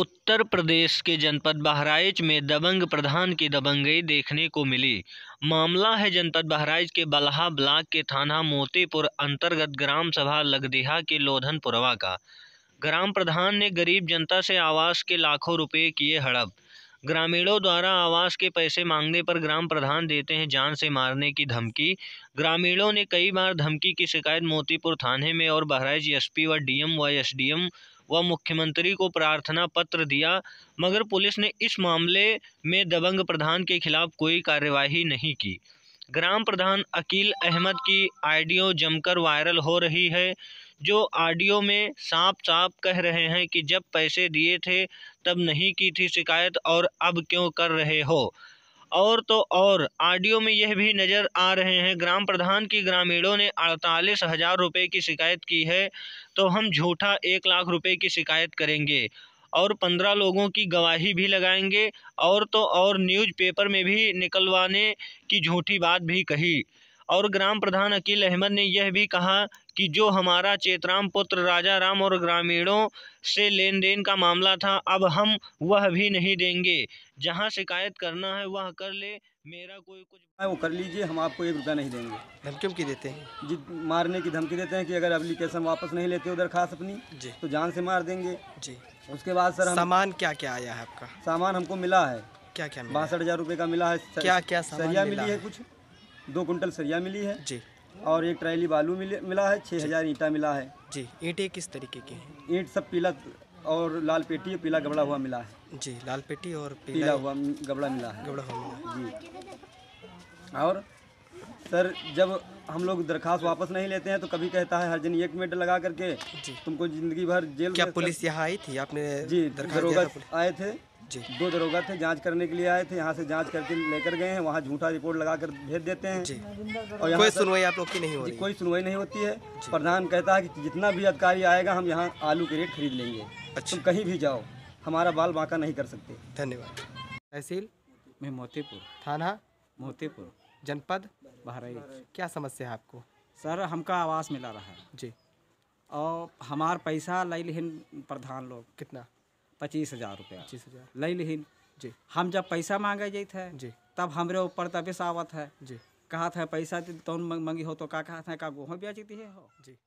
उत्तर प्रदेश के जनपद बहराइच में दबंग प्रधान की दबंगई देखने को मिली मामला है जनपद बहराइच के बलहा ब्लॉक के थाना मोतीपुर अंतर्गत ग्राम सभा लगदेहा के लोधनपुरवा का ग्राम प्रधान ने गरीब जनता से आवास के लाखों रुपए किए हड़प ग्रामीणों द्वारा आवास के पैसे मांगने पर ग्राम प्रधान देते हैं जान से मारने की धमकी ग्रामीणों ने कई बार धमकी की शिकायत मोतीपुर थाने में और बहराइच एसपी व डीएम व एसडीएम व मुख्यमंत्री को प्रार्थना पत्र दिया मगर पुलिस ने इस मामले में दबंग प्रधान के खिलाफ कोई कार्यवाही नहीं की ग्राम प्रधान अकील अहमद की आइडियो जमकर वायरल हो रही है जो ऑडियो में साफ साफ कह रहे हैं कि जब पैसे दिए थे तब नहीं की थी शिकायत और अब क्यों कर रहे हो और तो और ऑडियो में यह भी नज़र आ रहे हैं ग्राम प्रधान की ग्रामीणों ने अड़तालीस हज़ार रुपये की शिकायत की है तो हम झूठा एक लाख रुपए की शिकायत करेंगे और पंद्रह लोगों की गवाही भी लगाएंगे और तो और न्यूज़पेपर में भी निकलवाने की झूठी बात भी कही और ग्राम प्रधान अकील अहमद ने यह भी कहा कि जो हमारा चेतराम पुत्र राजा राम और ग्रामीणों से लेन देन का मामला था अब हम वह भी नहीं देंगे जहां शिकायत करना है वह कर ले मेरा कोई कुछ वो कर लीजिए हम आपको एक रुपया नहीं देंगे धमकी उमकी देते हैं जी मारने की धमकी देते हैं कि अगर एप्लीकेशन वापस नहीं लेते उधर खास अपनी जी तो जान से मार देंगे जी उसके बाद सर सामान क्या क्या आया है आपका सामान हमको मिला है क्या क्या बासठ हज़ार रुपये का मिला है क्या क्या सरिया मिली है कुछ दो कुंटल सरिया मिली है जी और एक ट्रैली बालू मिले मिला है छः हज़ार ईंटा मिला है जी ईंटें किस तरीके की हैं ईंट सब पीला और लाल पेटी और पीला गबड़ा हुआ मिला है जी लाल पेटी और पीला, पीला हुआ गबड़ा मिला है गबड़ा हुआ जी और सर जब हम लोग दरखास्त वापस नहीं लेते हैं तो कभी कहता है हर जन एक मिनट लगा करके तुमको जिंदगी भर जेल क्या पुलिस यहाँ आई थी आपने जी दरखास्त आए थे दो दरोगा थे जांच करने के लिए आए थे यहाँ से जांच करके लेकर गए हैं वहाँ झूठा रिपोर्ट लगा कर भेज देते हैं और कोई सुनवाई आप लोग की नहीं होती कोई सुनवाई नहीं होती है प्रधान कहता है कि जितना भी अधिकारी आएगा हम यहाँ आलू के रेट खरीद लेंगे अच्छा तुम कहीं भी जाओ हमारा बाल बांका नहीं कर सकते धन्यवाद तहसील मैं मोतीपुर थाना मोतीपुर जनपद बहराइच क्या समस्या है आपको सर हमका आवास मिला रहा है जी और हमार पैसा लाइल प्रधान लोग कितना पच्चीस हजार रुपया पच्चीस हजार ले लिहिन जी हम जब पैसा मांगे जाते थे जी तब हमारे ऊपर तबियत आवत है जी कहा था पैसा तौन मंगी हो तो का कहा था का गोह ब्याज दिए हो जी